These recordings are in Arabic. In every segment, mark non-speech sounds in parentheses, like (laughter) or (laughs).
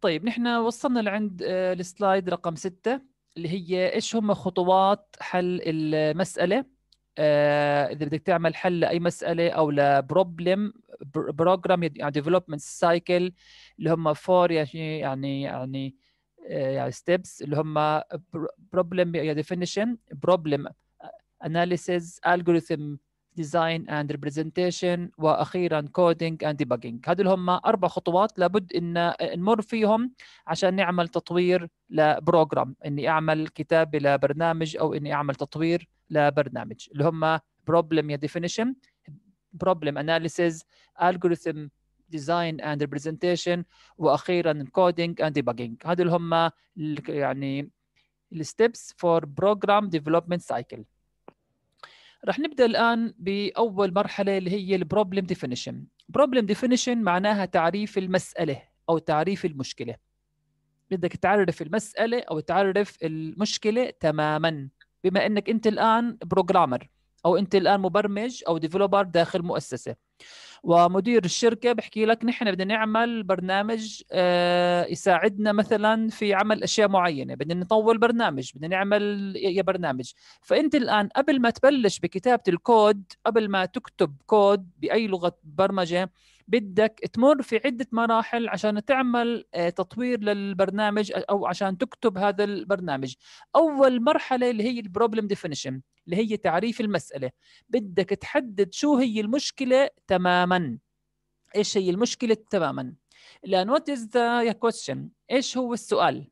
طيب نحن وصلنا لعند آه، السلايد رقم ستة اللي هي ايش هم خطوات حل المساله آه، اذا بدك تعمل حل لاي مساله او لبروبلم بروجرام يعني ديفلوبمنت سايكل اللي هم فور يعني يعني يعني آه، يعني ستيبس اللي هم بروبلم ديفينيشن بروبلم اناليسيز الجوريثم ديزاين اند ريبريزنتيشن واخيرا كودينج اند ديباجينج هذول هم اربع خطوات لابد ان نمر فيهم عشان نعمل تطوير لبروجرام اني اعمل كتابه لبرنامج او اني اعمل تطوير لبرنامج اللي هم problem definition problem analysis algorithm design and representation واخيرا coding and debugging هذول هم يعني الستبس فور بروجرام ديفلوبمنت سايكل رح نبدا الان باول مرحله اللي هي البروبلم ديفينيشن بروبلم ديفينيشن معناها تعريف المساله او تعريف المشكله بدك تعرف المساله او تعرف المشكله تماما بما انك انت الان بروجرامر او انت الان مبرمج او ديفلوبر داخل مؤسسه ومدير الشركه بحكي لك نحن بدنا نعمل برنامج آه، يساعدنا مثلا في عمل اشياء معينه بدنا نطور برنامج بدنا نعمل يا برنامج فانت الان قبل ما تبلش بكتابه الكود قبل ما تكتب كود باي لغه برمجه بدك تمر في عدة مراحل عشان تعمل آه، تطوير للبرنامج أو عشان تكتب هذا البرنامج أول مرحلة اللي هي البروبلم ديفينيشن اللي هي تعريف المسألة بدك تحدد شو هي المشكلة تماما إيش هي المشكلة تماما لأن what is the question إيش هو السؤال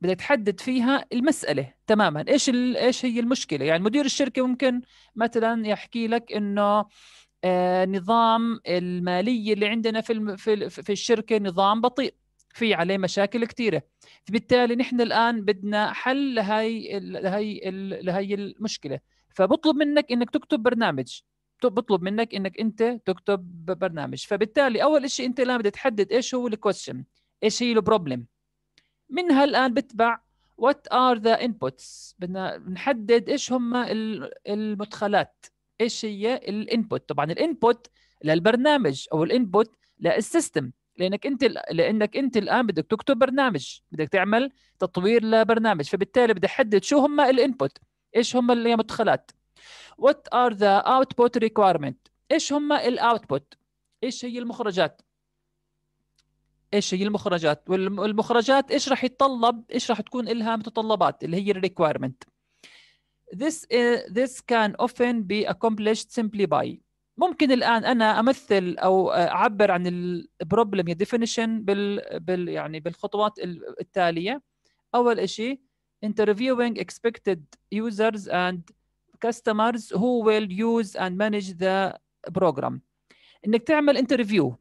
بدك تحدد فيها المسألة تماما إيش إيش هي المشكلة يعني مدير الشركة ممكن مثلا يحكي لك إنه آه، نظام المالية اللي عندنا في في, في الشركة نظام بطيء في عليه مشاكل كثيره فبالتالي نحن الان بدنا حل لهي لهي لهي المشكله فبطلب منك انك تكتب برنامج بطلب منك انك انت تكتب برنامج فبالتالي اول شيء انت الان بدك تحدد ايش هو الكوستشن ايش هي البروبلم منها الان بتبع وات ار ذا inputs بدنا نحدد ايش هم المدخلات ايش هي الانبوت طبعا الانبوت للبرنامج او الانبوت للسيستم لانك انت لانك انت الان بدك تكتب برنامج بدك تعمل تطوير لبرنامج فبالتالي بدي احدد شو هم الانبوت ايش هم المدخلات وات ار ذا اوتبوت ريكويرمنت ايش هم الاوتبوت ايش هي المخرجات ايش هي المخرجات والمخرجات ايش راح يتطلب ايش راح تكون لها متطلبات اللي هي الريكويرمنت This, is, this can often be accomplished simply by ممكن الان انا امثل او اعبر عن البروبلم ديفينيشن بال, بال يعني بالخطوات التاليه اول شيء interviewing expected users and customers who will use and manage the program انك تعمل انترفيو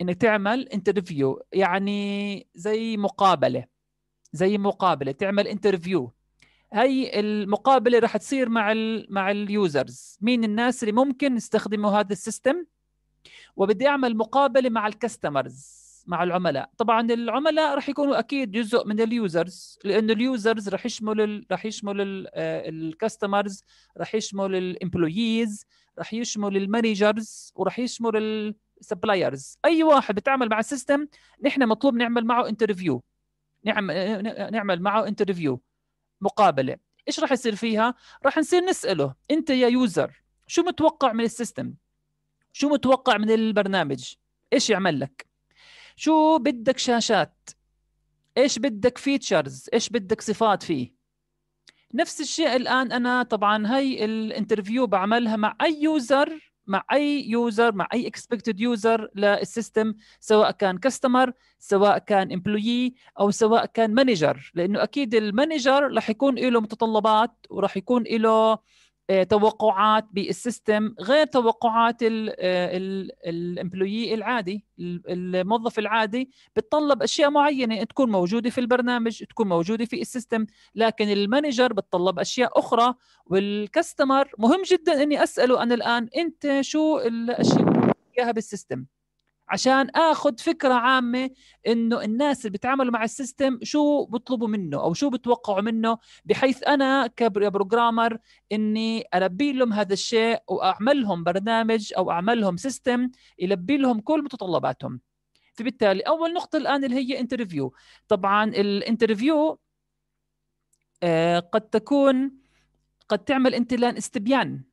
انك تعمل انترفيو يعني زي مقابله زي مقابله تعمل انترفيو هي المقابله رح تصير مع الـ مع اليوزرز مين الناس اللي ممكن يستخدموا هذا السيستم وبدي اعمل مقابله مع الكاستمرز مع العملاء طبعا العملاء رح يكونوا اكيد جزء من اليوزرز لانه اليوزرز رح يشمل راح رح يشمل آه، الكاستمرز رح يشمل الامبلويز رح يشمل المانجرز ورح يشمل السبلايرز اي واحد بتعمل مع السيستم نحن مطلوب نعمل معه انترفيو نعمل آه، نعمل معه انترفيو مقابله ايش راح يصير فيها راح نصير نساله انت يا يوزر شو متوقع من السيستم شو متوقع من البرنامج ايش يعمل لك شو بدك شاشات ايش بدك فيتشرز ايش بدك صفات فيه نفس الشيء الان انا طبعا هي الانترفيو بعملها مع اي يوزر مع اي يوزر مع اي اكسبكتد يوزر للسيستم سواء كان كاستمر سواء كان امبلوي او سواء كان مانجر لانه اكيد المانجر رح يكون له متطلبات ورح يكون له آه، توقعات بالسيستم غير توقعات الامبلويي آه، العادي الموظف العادي بتطلب اشياء معينه تكون موجوده في البرنامج تكون موجوده في السيستم لكن المانجر بتطلب اشياء اخرى والكاستمر مهم جدا اني اساله انا الان انت شو الاشياء اياها بالسيستم عشان اخذ فكره عامه انه الناس اللي بيتعاملوا مع السيستم شو بيطلبوا منه او شو بتوقعوا منه بحيث انا كبروجرامر اني البي لهم هذا الشيء واعملهم برنامج او اعملهم سيستم يلبي لهم كل متطلباتهم فبالتالي اول نقطه الان اللي هي انترفيو طبعا الانترفيو آه، قد تكون قد تعمل انت الان استبيان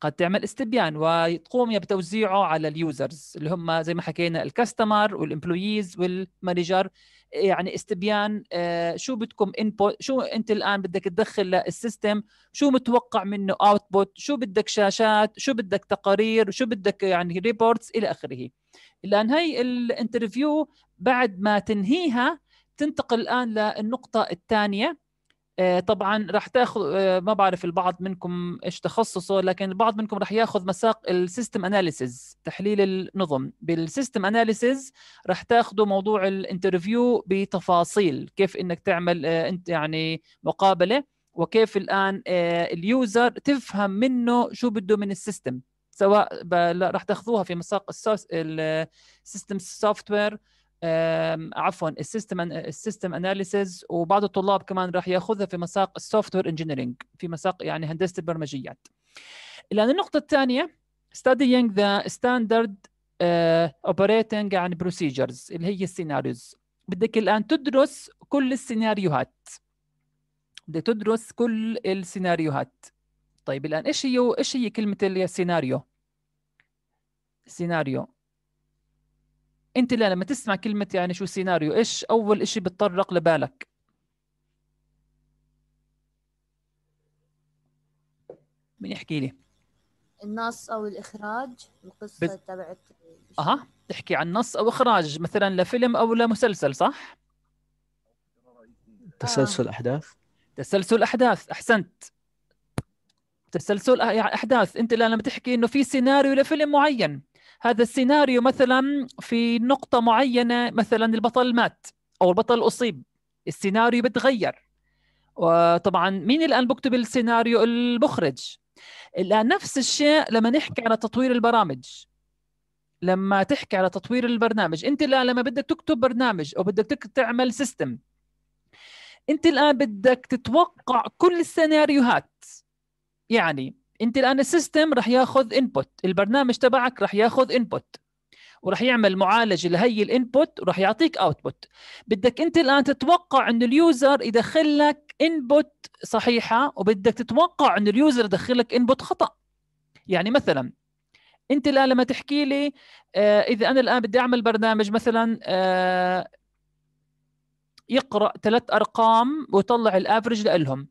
قد تعمل استبيان وتقوم بتوزيعه على اليوزرز اللي هم زي ما حكينا الكاستمر والامبلويز والمانجر يعني استبيان آه، شو بدكم انبوت شو انت الان بدك تدخل للسيستم شو متوقع منه اوتبوت شو بدك شاشات شو بدك تقارير شو بدك يعني ريبورتس الى اخره الان هي الانترفيو بعد ما تنهيها تنتقل الان للنقطه الثانيه آه، طبعا راح تاخذ آه، ما بعرف البعض منكم ايش تخصصه لكن البعض منكم راح ياخذ مساق السيستم اناليسز تحليل النظم بالسيستم اناليسز راح تاخذوا موضوع الانترفيو بتفاصيل كيف انك تعمل آه، انت يعني مقابله وكيف الان اليوزر تفهم منه شو بده من السيستم سواء راح تاخذوها في مساق السيستم سوفت وير عفوا السيستم السيستم اناليسز وبعض الطلاب كمان راح ياخذها في مساق السوفت وير انجينيرنج في مساق يعني هندسه البرمجيات الان النقطه الثانيه studying the standard uh, operating and يعني procedures اللي هي السيناريوز بدك الان تدرس كل السيناريوهات بدك تدرس كل السيناريوهات طيب الان ايش هي ايش هي كلمه السيناريو سيناريو انت لا لما تسمع كلمه يعني شو سيناريو ايش اول إشي بتطرق لبالك مين يحكي لي النص او الاخراج القصه بت... تبعت اها تحكي عن نص او اخراج مثلا لفيلم او لمسلسل صح تسلسل آه. احداث تسلسل احداث احسنت تسلسل يعني احداث انت لما تحكي انه في سيناريو لفيلم معين هذا السيناريو مثلا في نقطة معينة مثلا البطل مات أو البطل أصيب السيناريو بتغير وطبعا مين الآن بكتب السيناريو المخرج الآن نفس الشيء لما نحكي على تطوير البرامج لما تحكي على تطوير البرنامج انت الان لما بدك تكتب برنامج او بدك تعمل سيستم انت الان بدك تتوقع كل السيناريوهات يعني انت الان السيستم رح ياخذ انبوت البرنامج تبعك رح ياخذ انبوت ورح يعمل معالجه لهي الانبوت ورح يعطيك اوتبوت بدك انت الان تتوقع انه اليوزر يدخل لك انبوت صحيحه وبدك تتوقع انه اليوزر يدخل لك انبوت خطا يعني مثلا انت الان لما تحكي لي آه، اذا انا الان بدي اعمل برنامج مثلا آه، يقرا ثلاث ارقام ويطلع الافرج لهم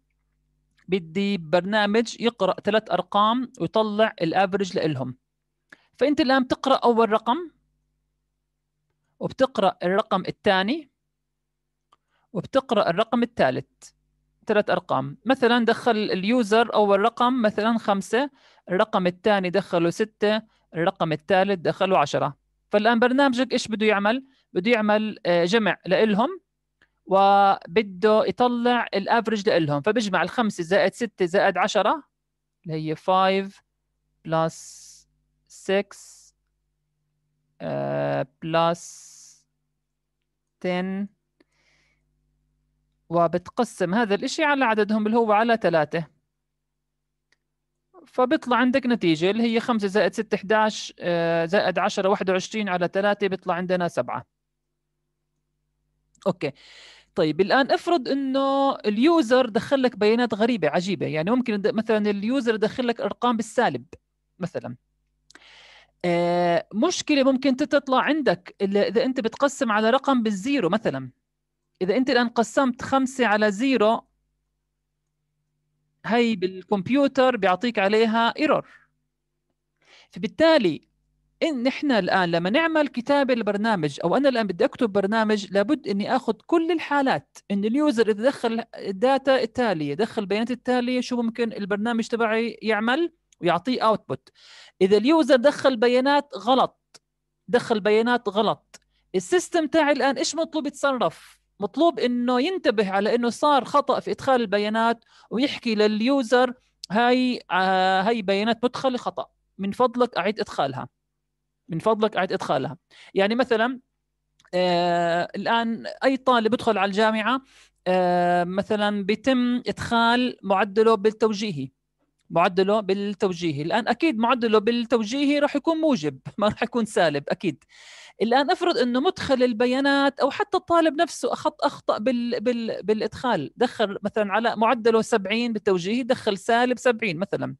بدي برنامج يقرا ثلاث ارقام ويطلع الافرج لهم فانت الان بتقرا اول رقم وبتقرا الرقم الثاني وبتقرا الرقم الثالث ثلاث ارقام مثلا دخل اليوزر اول رقم مثلا خمسة الرقم الثاني دخله ستة الرقم الثالث دخله عشرة فالان برنامجك ايش بده يعمل بده يعمل آه، جمع لهم وبده يطلع الافرج لهم فبجمع الخمسة زائد ستة زائد عشرة اللي هي 5 بلس 6 بلس 10 وبتقسم هذا الاشي على عددهم اللي هو على ثلاثة فبيطلع عندك نتيجة اللي هي 5 زائد 6 11 آه، زائد 10 21 على 3 بيطلع عندنا 7 اوكي طيب الان افرض انه اليوزر دخل لك بيانات غريبه عجيبه يعني ممكن مثلا اليوزر دخل لك ارقام بالسالب مثلا آه، مشكله ممكن تطلع عندك اذا انت بتقسم على رقم بالزيرو مثلا اذا انت الان قسمت خمسة على زيرو هي بالكمبيوتر بيعطيك عليها ايرور فبالتالي ان احنا الان لما نعمل كتابه البرنامج او انا الان بدي اكتب برنامج لابد اني اخذ كل الحالات ان اليوزر اذا دخل الداتا التاليه دخل البيانات التاليه شو ممكن البرنامج تبعي يعمل ويعطيه اوتبوت اذا اليوزر دخل بيانات غلط دخل بيانات غلط السيستم تاعي الان ايش مطلوب يتصرف مطلوب انه ينتبه على انه صار خطا في ادخال البيانات ويحكي لليوزر هاي آه هاي بيانات مدخله خطا من فضلك اعيد ادخالها من فضلك اعد ادخالها يعني مثلا آه الان اي طالب يدخل على الجامعه آه مثلا بيتم ادخال معدله بالتوجيهي معدله بالتوجيهي الان اكيد معدله بالتوجيهي راح يكون موجب (laughs) ما راح يكون سالب اكيد الان افرض انه مدخل البيانات او حتى الطالب نفسه أخط اخطا بال بال بالادخال دخل مثلا على معدله 70 بالتوجيهي دخل سالب 70 مثلا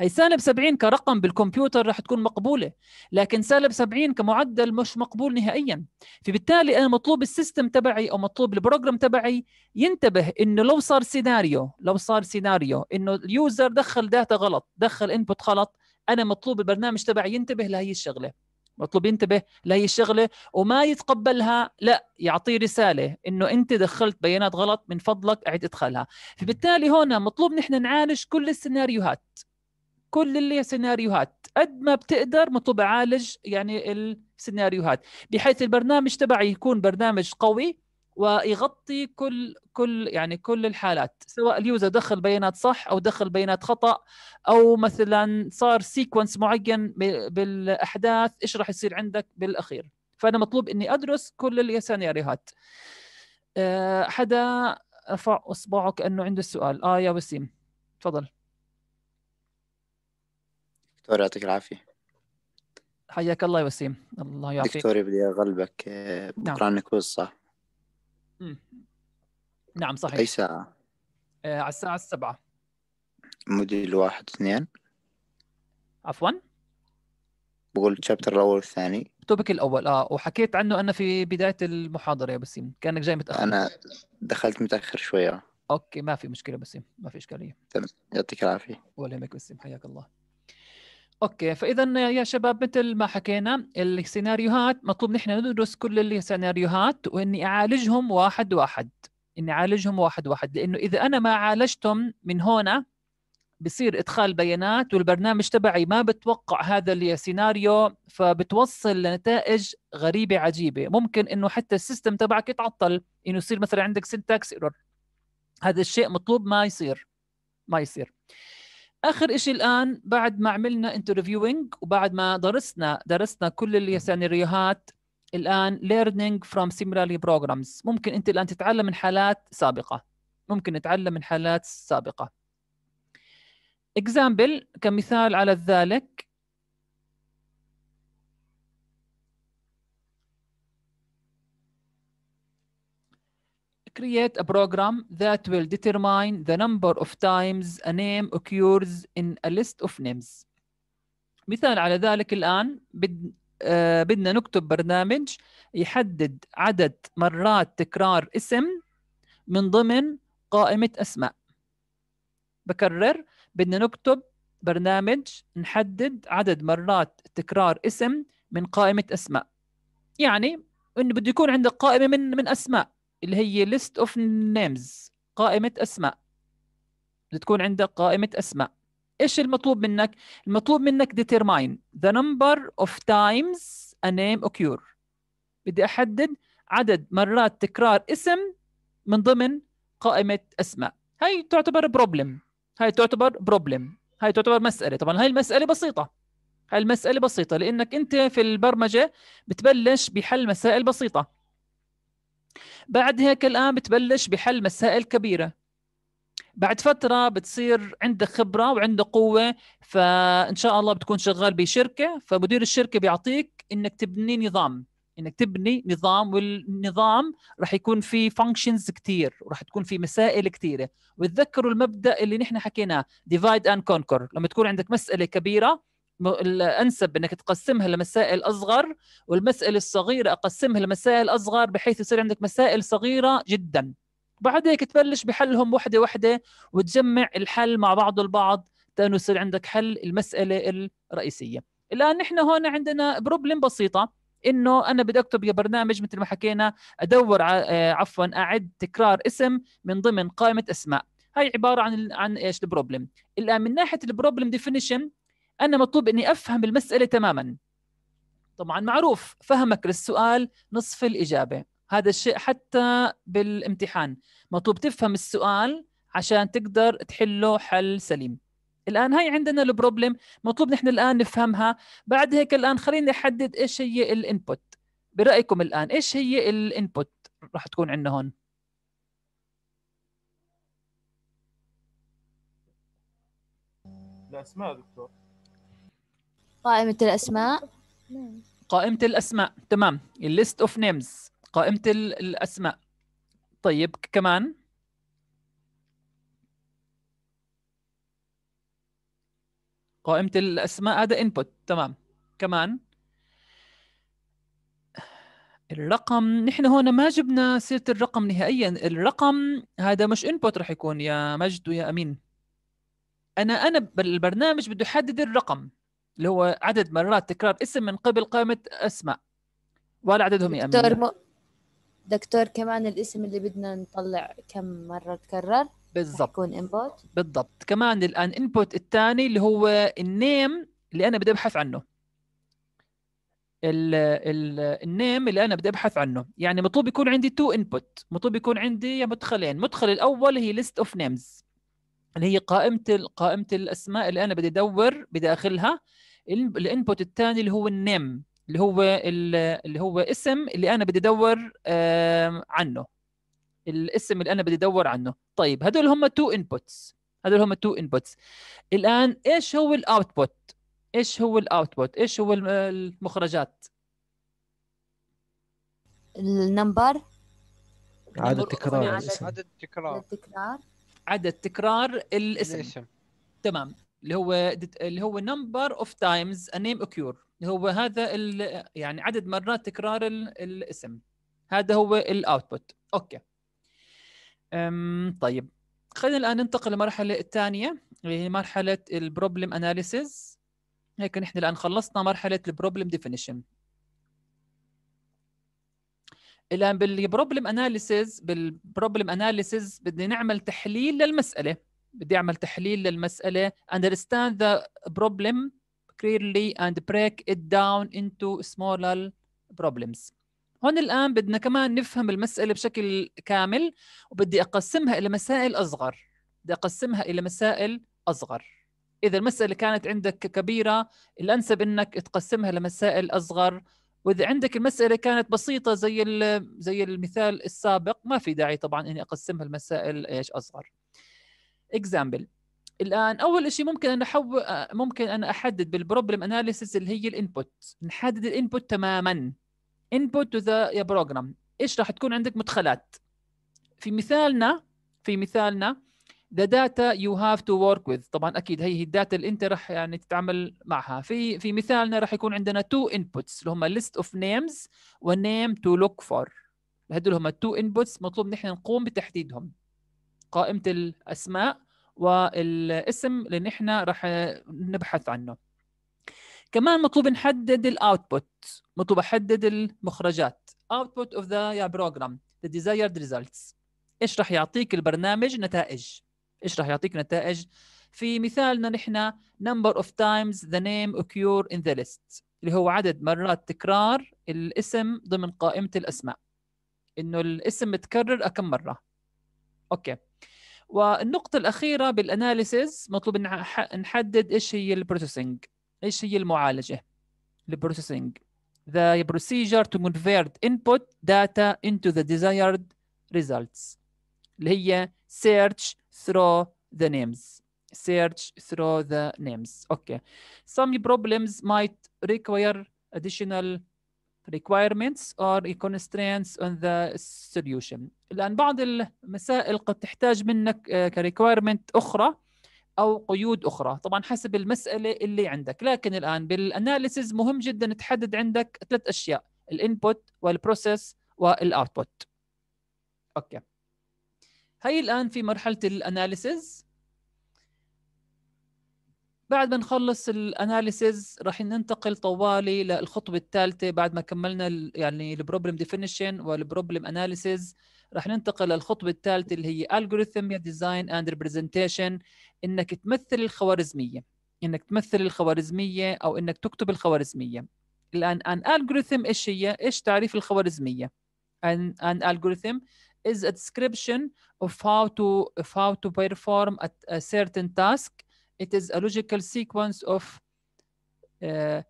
هي سالب 70 كرقم بالكمبيوتر رح تكون مقبوله لكن سالب 70 كمعدل مش مقبول نهائيا فبالتالي انا مطلوب السيستم تبعي او مطلوب البروجرام تبعي ينتبه انه لو صار سيناريو لو صار سيناريو انه اليوزر دخل داتا غلط دخل انبوت غلط انا مطلوب البرنامج تبعي ينتبه لهي الشغله مطلوب ينتبه لهي الشغله وما يتقبلها لا يعطيه رساله انه انت دخلت بيانات غلط من فضلك اعد ادخالها فبالتالي هون مطلوب نحن نعالج كل السيناريوهات كل السيناريوهات قد ما بتقدر مطلوب عالج يعني السيناريوهات بحيث البرنامج تبعي يكون برنامج قوي ويغطي كل كل يعني كل الحالات سواء اليوزر دخل بيانات صح او دخل بيانات خطا او مثلا صار سيكونس معين بالاحداث ايش راح يصير عندك بالاخير فانا مطلوب اني ادرس كل السيناريوهات آه، حدا رفع اصبعه كانه عنده سؤال اه يا وسيم تفضل دكتور يعطيك العافية حياك الله يا وسيم الله يعافيك دكتور يبدي أغلبك آه، نعم. بكرة نعم. كويز صح؟ نعم صحيح أي ساعة؟ آه على الساعة السبعة موديل واحد اثنين عفوا بقول الشابتر الأول والثاني التوبيك الأول آه وحكيت عنه أنا في بداية المحاضرة يا بسيم كأنك جاي متأخر أنا دخلت متأخر شوية أوكي ما في مشكلة بسيم ما في إشكالية تمام يعطيك العافية ولا يهمك بسيم حياك الله اوكي فاذا يا شباب مثل ما حكينا السيناريوهات مطلوب نحن ندرس كل السيناريوهات واني اعالجهم واحد واحد اني اعالجهم واحد واحد لانه اذا انا ما عالجتهم من هنا بصير ادخال بيانات والبرنامج تبعي ما بتوقع هذا السيناريو فبتوصل لنتائج غريبه عجيبه ممكن انه حتى السيستم تبعك يتعطل انه يصير مثلا عندك سنتاكس ايرور هذا الشيء مطلوب ما يصير ما يصير اخر شيء الان بعد ما عملنا انترفيوينج وبعد ما درسنا درسنا كل السيناريوهات الان learning from سيميلارلي programs ممكن انت الان تتعلم من حالات سابقه ممكن نتعلم من حالات سابقه example كمثال على ذلك create a program that will determine the number of times a name occurs in a list of names مثال على ذلك الآن بد... آه بدنا نكتب برنامج يحدد عدد مرات تكرار اسم من ضمن قائمة أسماء بكرر بدنا نكتب برنامج نحدد عدد مرات تكرار اسم من قائمة أسماء يعني انه بده يكون عندك قائمه من من اسماء اللي هي list of names قائمة أسماء بتكون عندك قائمة أسماء إيش المطلوب منك؟ المطلوب منك determine the number of times a name occur بدي أحدد عدد مرات تكرار اسم من ضمن قائمة أسماء هاي تعتبر بروبلم هاي تعتبر بروبلم هاي تعتبر مسألة طبعا هاي المسألة بسيطة هاي المسألة بسيطة لأنك أنت في البرمجة بتبلش بحل مسائل بسيطة بعد هيك الآن بتبلش بحل مسائل كبيرة بعد فترة بتصير عندك خبرة وعندك قوة فإن شاء الله بتكون شغال بشركة فمدير الشركة بيعطيك إنك تبني نظام انك تبني نظام والنظام راح يكون في فانكشنز كثير وراح تكون في مسائل كثيره وتذكروا المبدا اللي نحن حكيناه ديفايد اند كونكر لما تكون عندك مساله كبيره الانسب انك تقسمها لمسائل اصغر والمساله الصغيره اقسمها لمسائل اصغر بحيث يصير عندك مسائل صغيره جدا بعد هيك تبلش بحلهم وحده وحده وتجمع الحل مع بعض البعض تانو يصير عندك حل المساله الرئيسيه الان نحن هون عندنا بروبلم بسيطه انه انا بدي اكتب يا برنامج مثل ما حكينا ادور آه، عفوا اعد تكرار اسم من ضمن قائمه اسماء هاي عباره عن عن ايش البروبلم الان من ناحيه البروبلم ديفينيشن انا مطلوب اني افهم المساله تماما طبعا معروف فهمك للسؤال نصف الاجابه هذا الشيء حتى بالامتحان مطلوب تفهم السؤال عشان تقدر تحله حل سليم الان هاي عندنا البروبلم مطلوب نحن الان نفهمها بعد هيك الان خلينا نحدد ايش هي الانبوت برايكم الان ايش هي الانبوت راح تكون عندنا هون الاسماء دكتور قائمة الأسماء قائمة الأسماء تمام الليست اوف نيمز قائمة الأسماء طيب كمان قائمة الأسماء هذا input تمام كمان الرقم نحن هون ما جبنا سيرة الرقم نهائيا الرقم هذا مش input رح يكون يا مجد ويا أمين أنا أنا بالبرنامج بده يحدد الرقم اللي هو عدد مرات تكرار اسم من قبل قائمه اسماء ولا عددهم يأمن دكتور م... دكتور كمان الاسم اللي بدنا نطلع كم مره تكرر بالضبط يكون انبوت بالضبط كمان الان انبوت الثاني اللي هو النيم اللي انا بدي ابحث عنه ال ال النيم اللي انا بدي ابحث عنه يعني مطلوب يكون عندي تو انبوت مطلوب يكون عندي مدخلين المدخل الاول هي ليست اوف نيمز اللي هي قائمه قائمه الاسماء اللي انا بدي ادور بداخلها الانبوت الثاني اللي هو النيم اللي هو اللي هو اسم اللي انا بدي ادور عنه الاسم اللي انا بدي ادور عنه طيب هدول هم تو انبوتس هدول هم تو انبوتس الان ايش هو الاوتبوت ايش هو الاوتبوت ايش هو المخرجات النمبر عدد تكرار عدد تكرار عدد تكرار الاسم, الاسم. تمام اللي هو اللي هو نمبر اوف تايمز ا نيم اوكيور اللي هو هذا يعني عدد مرات تكرار الاسم هذا هو الاوتبوت اوكي أم طيب خلينا الان ننتقل للمرحله الثانيه اللي هي مرحله البروبلم اناليسيز هيك نحن الان خلصنا مرحله البروبلم ديفينيشن الان بالبروبلم اناليسيز بالبروبلم اناليسيز بدنا نعمل تحليل للمساله بدي اعمل تحليل للمساله understand the problem clearly and break it down into smaller problems هون الان بدنا كمان نفهم المساله بشكل كامل وبدي اقسمها الى مسائل اصغر بدي اقسمها الى مسائل اصغر اذا المساله كانت عندك كبيره الانسب انك تقسمها لمسائل اصغر واذا عندك المساله كانت بسيطه زي زي المثال السابق ما في داعي طبعا اني اقسمها لمسائل ايش اصغر اكزامبل الان اول شيء ممكن انا حو... ممكن انا احدد بالبروبلم اناليسيس اللي هي الانبوت نحدد الانبوت تماما انبوت تو ذا يا بروجرام ايش راح تكون عندك مدخلات في مثالنا في مثالنا the data you have to work with طبعا اكيد هي هي الداتا اللي انت راح يعني تتعامل معها في في مثالنا راح يكون عندنا تو inputs اللي هم list of names و name to look for هدول هم تو inputs مطلوب نحن نقوم بتحديدهم قائمه الاسماء والاسم اللي نحن راح نبحث عنه كمان مطلوب نحدد الاوتبوت مطلوب احدد المخرجات output of the program the desired results ايش راح يعطيك البرنامج نتائج ايش راح يعطيك نتائج في مثالنا نحن number of times the name occur in the list اللي هو عدد مرات تكرار الاسم ضمن قائمة الأسماء إنه الاسم متكرر أكم مرة اوكي والنقطة الأخيرة بالاناليسيز مطلوب نحدد إيش هي البروسيسنج إيش هي المعالجة البروسيسنج the procedure to convert input data into the desired results اللي هي search through the names search through the names okay some problems might require additional requirements or constraints on the solution الآن بعض المسائل قد تحتاج منك آه، requirement أخرى أو قيود أخرى طبعا حسب المسألة اللي عندك لكن الآن بالأناليسز مهم جدا تحدد عندك ثلاث أشياء الانبوت والبروسيس والاوتبوت اوكي هي الآن في مرحلة الأناليسز بعد ما نخلص الاناليسز راح ننتقل طوالي للخطوه الثالثه بعد ما كملنا الـ يعني البروبلم ديفينيشن والبروبلم اناليسز راح ننتقل للخطوه الثالثه اللي هي الجوريثم ديزاين اند ريبريزنتيشن انك تمثل الخوارزميه انك تمثل الخوارزميه او انك تكتب الخوارزميه الان ان الجوريثم ايش هي ايش تعريف الخوارزميه ان ان الجوريثم is a description of how to of how to perform a, a certain task it is a logical sequence of uh,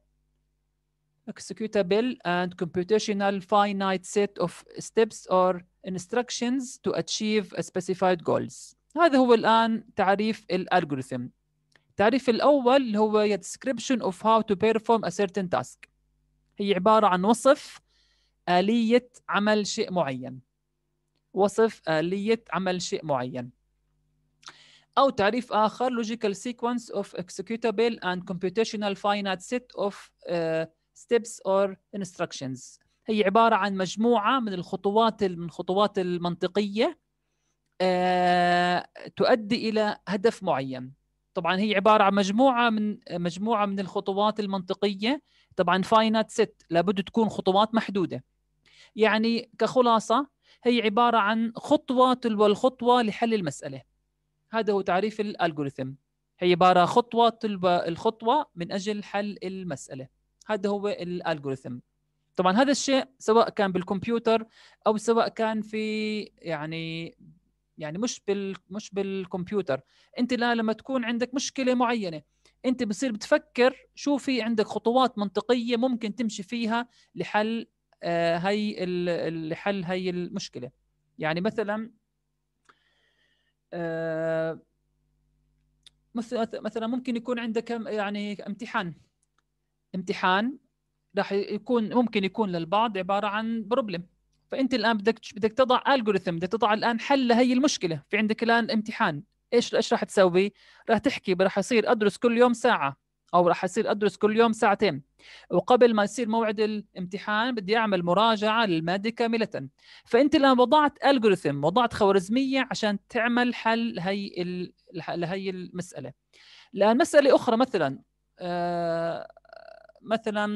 executable and computational finite set of steps or instructions to achieve a specified goals هذا هو الآن تعريف الالجوريثم تعريف الأول هو description of how to perform a certain task هي عبارة عن وصف آلية عمل شيء معين وصف آلية عمل شيء معين أو تعريف آخر logical sequence of executable and computational finite set of uh, steps or instructions هي عبارة عن مجموعة من الخطوات من الخطوات المنطقية uh, تؤدي إلى هدف معين طبعا هي عبارة عن مجموعة من مجموعة من الخطوات المنطقية طبعا finite set لابد تكون خطوات محدودة يعني كخلاصة هي عبارة عن خطوة تلو الخطوة لحل المسألة هذا هو تعريف الالجوريثم هي عباره خطوه تلبى الخطوه من اجل حل المساله هذا هو الالجوريثم طبعا هذا الشيء سواء كان بالكمبيوتر او سواء كان في يعني يعني مش بال مش بالكمبيوتر انت لا لما تكون عندك مشكله معينه انت بتصير بتفكر شو في عندك خطوات منطقيه ممكن تمشي فيها لحل آه هي لحل هي المشكله يعني مثلا آه، مثلا ممكن يكون عندك يعني امتحان امتحان راح يكون ممكن يكون للبعض عباره عن بروبلم فانت الان بدك بدك تضع الجوريثم بدك تضع الان حل لهي المشكله في عندك الان امتحان ايش ايش راح تسوي راح تحكي راح يصير ادرس كل يوم ساعه او راح اصير ادرس كل يوم ساعتين وقبل ما يصير موعد الامتحان بدي اعمل مراجعه للماده كامله فانت لما وضعت الجوريثم وضعت خوارزميه عشان تعمل حل هي لهي المساله لان مساله اخرى مثلا آه مثلا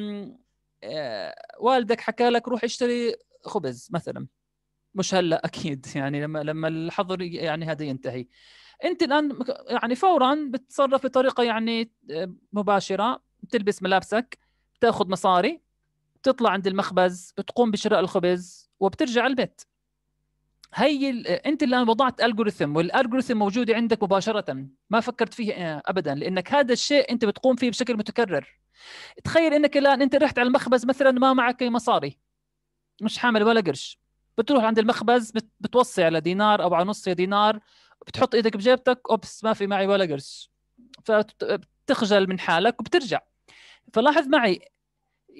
آه والدك حكى لك روح اشتري خبز مثلا مش هلا اكيد يعني لما لما الحظر يعني هذا ينتهي انت الان يعني فورا بتتصرف بطريقه يعني آه، مباشره بتلبس ملابسك بتاخذ مصاري بتطلع عند المخبز بتقوم بشراء الخبز وبترجع البيت هي ال... انت الان وضعت الجوريثم والالجوريثم موجوده عندك مباشره ما فكرت فيه آه، ابدا لانك هذا الشيء انت بتقوم فيه بشكل متكرر تخيل انك الان انت رحت على المخبز مثلا ما معك مصاري مش حامل ولا قرش بتروح عند المخبز بت... بتوصي على دينار او على نص دينار بتحط ايدك بجيبتك اوبس ما في معي ولا قرش فتخجل من حالك وبترجع فلاحظ معي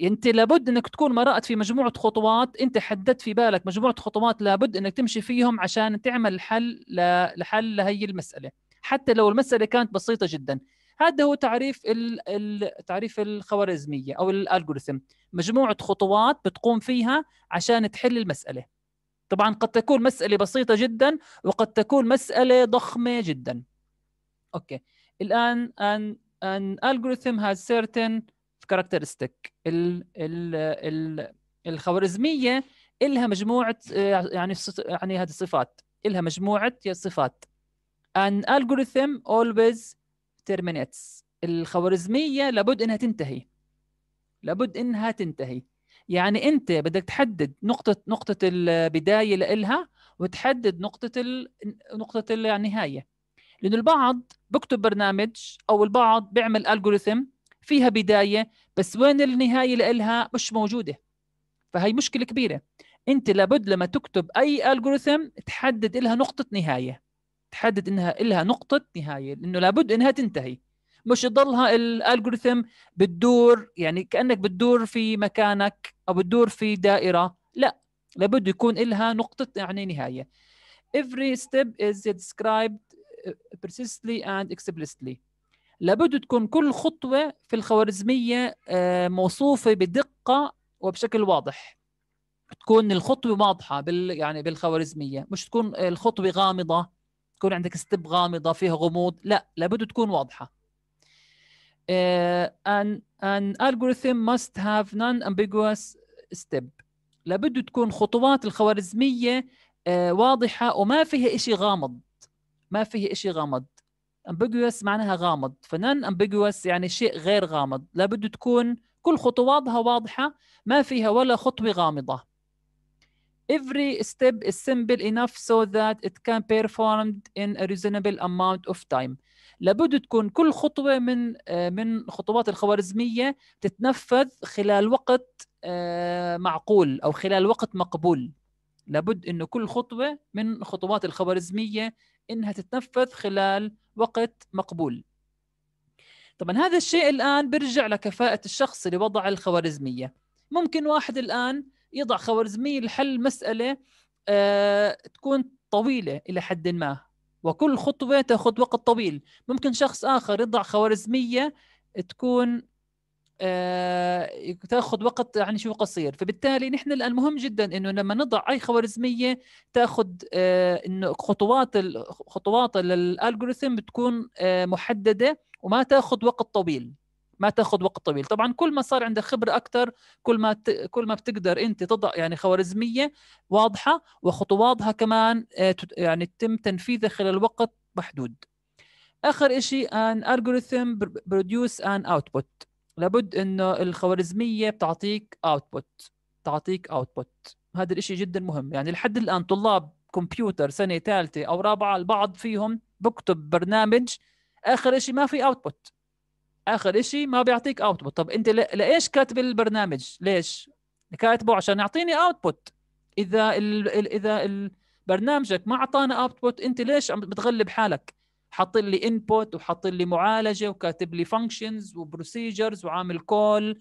انت لابد انك تكون مرأت في مجموعه خطوات انت حددت في بالك مجموعه خطوات لابد انك تمشي فيهم عشان تعمل حل لحل لهي المساله حتى لو المساله كانت بسيطه جدا هذا هو تعريف التعريف الخوارزميه او الالجوريثم مجموعه خطوات بتقوم فيها عشان تحل المساله طبعا قد تكون مسألة بسيطة جدا وقد تكون مسألة ضخمة جدا اوكي الان an أن algorithm has certain characteristic ال ال ال الخوارزمية إلها مجموعة يعني يعني هذه الصفات إلها مجموعة صفات an algorithm always terminates الخوارزمية لابد إنها تنتهي لابد إنها تنتهي يعني انت بدك تحدد نقطه نقطه البدايه لإلها وتحدد نقطه ال... نقطه النهايه لانه البعض بكتب برنامج او البعض بيعمل ألغوريثم فيها بدايه بس وين النهايه لإلها مش موجوده فهي مشكله كبيره انت لابد لما تكتب اي ألغوريثم تحدد إلها نقطه نهايه تحدد انها إلها نقطه نهايه لانه لابد انها تنتهي مش يضلها الالجوريثم بتدور يعني كانك بتدور في مكانك او بتدور في دائره لا لابد يكون لها نقطه يعني نهايه every step is described uh, precisely and explicitly لابد تكون كل خطوه في الخوارزميه uh, موصوفه بدقه وبشكل واضح تكون الخطوه واضحه بال يعني بالخوارزميه مش تكون الخطوه غامضه تكون عندك ستيب غامضه فيها غموض لا لابد تكون واضحه uh, an, an algorithm must have non-ambiguous step لابد تكون خطوات الخوارزمية uh, واضحة وما فيها إشي غامض ما فيها إشي غامض ambiguous معناها غامض فنان ambiguous يعني شيء غير غامض لابد تكون كل خطواتها واضحة ما فيها ولا خطوة غامضة Every step is simple enough so that it can be performed in a reasonable amount of time. لابد تكون كل خطوة من آه، من خطوات الخوارزمية تتنفذ خلال وقت آه، معقول أو خلال وقت مقبول. لابد إنه كل خطوة من خطوات الخوارزمية إنها تتنفذ خلال وقت مقبول. طبعا هذا الشيء الآن بيرجع لكفاءة الشخص اللي وضع الخوارزمية. ممكن واحد الآن يضع خوارزمي لحل مسألة آه، تكون طويلة إلى حد ما وكل خطوة تأخذ وقت طويل ممكن شخص آخر يضع خوارزمية تكون آه، تاخذ وقت يعني شو قصير فبالتالي نحن الان مهم جدا انه لما نضع اي خوارزميه تاخذ آه، انه خطوات خطوات للألغوريثم بتكون محدده وما تاخذ وقت طويل ما تاخذ وقت طويل طبعا كل ما صار عندك خبره اكثر كل ما ت... كل ما بتقدر انت تضع يعني خوارزميه واضحه وخطواتها كمان آه، يعني تتم تنفيذها خلال وقت محدود اخر شيء ان algorithm produce ان اوتبوت لابد انه الخوارزميه بتعطيك اوتبوت تعطيك اوتبوت هذا الشيء جدا مهم يعني لحد الان طلاب كمبيوتر سنه ثالثه او رابعه البعض فيهم بكتب برنامج اخر شيء ما في اوتبوت اخر شيء ما بيعطيك اوتبوت طب انت لايش كاتب البرنامج ليش كاتبه عشان يعطيني اوتبوت اذا الـ اذا برنامجك ما اعطانا اوتبوت انت ليش عم بتغلب حالك حاط لي انبوت وحاط لي معالجه وكاتب لي فانكشنز وبروسيجرز وعامل كول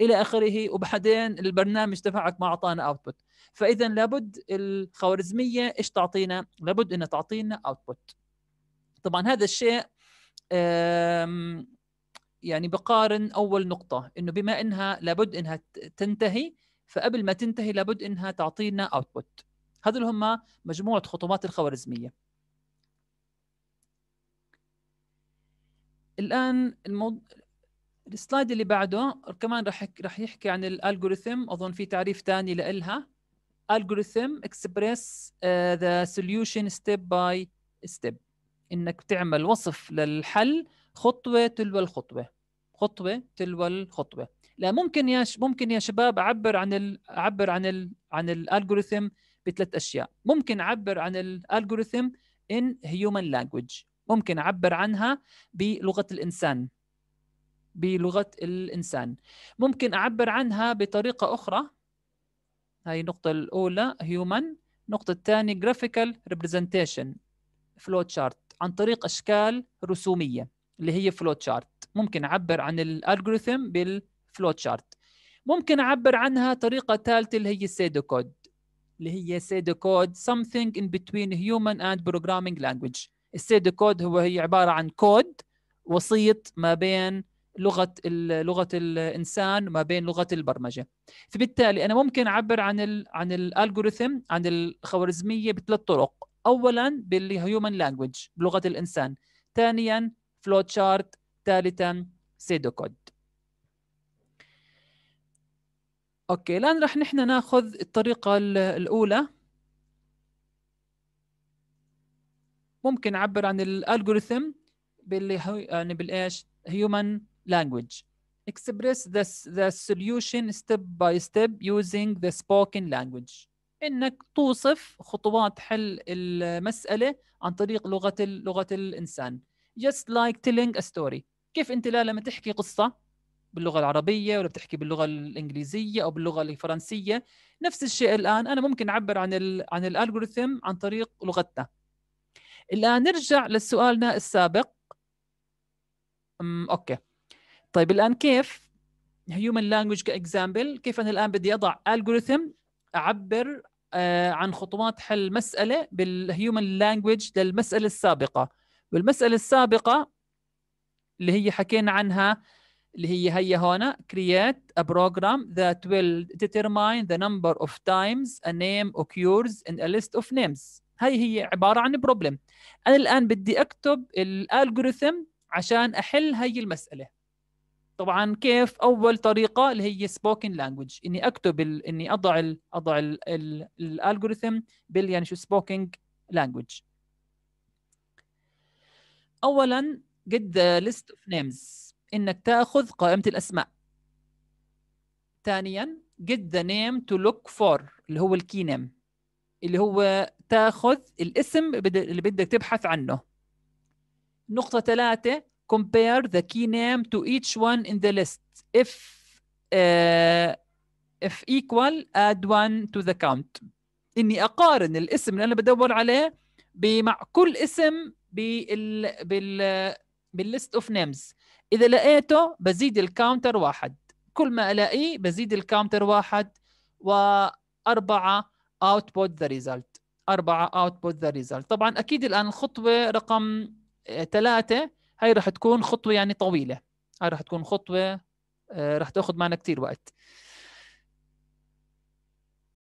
الى اخره وبعدين البرنامج تبعك ما اعطانا اوتبوت فاذا لابد الخوارزميه ايش تعطينا لابد انها تعطينا اوتبوت طبعا هذا الشيء يعني بقارن اول نقطه انه بما انها لابد انها تنتهي فقبل ما تنتهي لابد انها تعطينا اوتبوت هذول هم مجموعه خطوات الخوارزميه الان الموضوع السلايد اللي بعده كمان رح رح يحكي عن الالجوريثم اظن في تعريف ثاني لها algorithm express ذا uh, the solution step by step انك بتعمل وصف للحل خطوه تلو الخطوه خطوه تلو الخطوه لا ممكن يا ممكن يا شباب اعبر عن ال اعبر عن ال عن الالجوريثم بثلاث اشياء ممكن اعبر عن الالجوريثم in human language ممكن اعبر عنها بلغه الانسان بلغه الانسان ممكن اعبر عنها بطريقه اخرى هاي النقطه الاولى human النقطه الثانيه graphical representation فلو تشارت عن طريق اشكال رسوميه اللي هي فلوت شارت ممكن اعبر عن الالجوريثم بالفلوت شارت ممكن اعبر عنها طريقه ثالثه اللي هي السيدو كود اللي هي سيدو كود something in between human and programming language السيدو كود هو هي عباره عن كود وسيط ما بين لغه لغه الانسان وما بين لغه البرمجه فبالتالي انا ممكن اعبر عن ال عن الالجوريثم عن الخوارزميه بثلاث طرق اولا بالهيومن لانجوج بلغه الانسان ثانيا فلوت شارت ثالثا سيدو كود اوكي الان رح نحن ناخذ الطريقه الاولى ممكن نعبر عن الالجوريثم باللي هو يعني بالايش human language express the, the solution step by step using the spoken language انك توصف خطوات حل المساله عن طريق لغه لغه الانسان just like telling a story كيف انت لا لما تحكي قصه باللغه العربيه ولا بتحكي باللغه الانجليزيه او باللغه الفرنسيه نفس الشيء الان انا ممكن اعبر عن الـ عن الالغوريثم عن طريق لغتنا الان نرجع لسؤالنا السابق امم اوكي طيب الان كيف human language كاكزامبل كيف انا الان بدي اضع الجوريثم اعبر آه عن خطوات حل مساله بالهيومن لانجوج للمساله السابقه والمسألة السابقة اللي هي حكينا عنها اللي هي هي هنا create a program that will determine the number of times a name occurs in a list of names هي هي عبارة عن problem أنا الآن بدي أكتب الالجوريثم عشان أحل هي المسألة طبعا كيف أول طريقة اللي هي spoken language إني أكتب ال... إني أضع ال... أضع الالجوريثم بال يعني شو spoken language اولا جد ليست اوف نيمز انك تاخذ قائمه الاسماء ثانيا get the name to look for اللي هو الكي نيم اللي هو تاخذ الاسم اللي بدك تبحث عنه نقطة ثلاثة compare the key name to each one in the list if uh, if equal add one to the count إني أقارن الاسم اللي أنا بدور عليه مع كل اسم بال بال بالليست اوف نيمز اذا لقيته بزيد الكاونتر واحد كل ما الاقيه بزيد الكاونتر واحد واربعه اوتبوت ذا ريزلت اربعه اوتبوت ذا ريزلت طبعا اكيد الان الخطوه رقم آه، ثلاثه هاي راح تكون خطوه يعني طويله هاي راح تكون خطوه آه، راح تاخذ معنا كثير وقت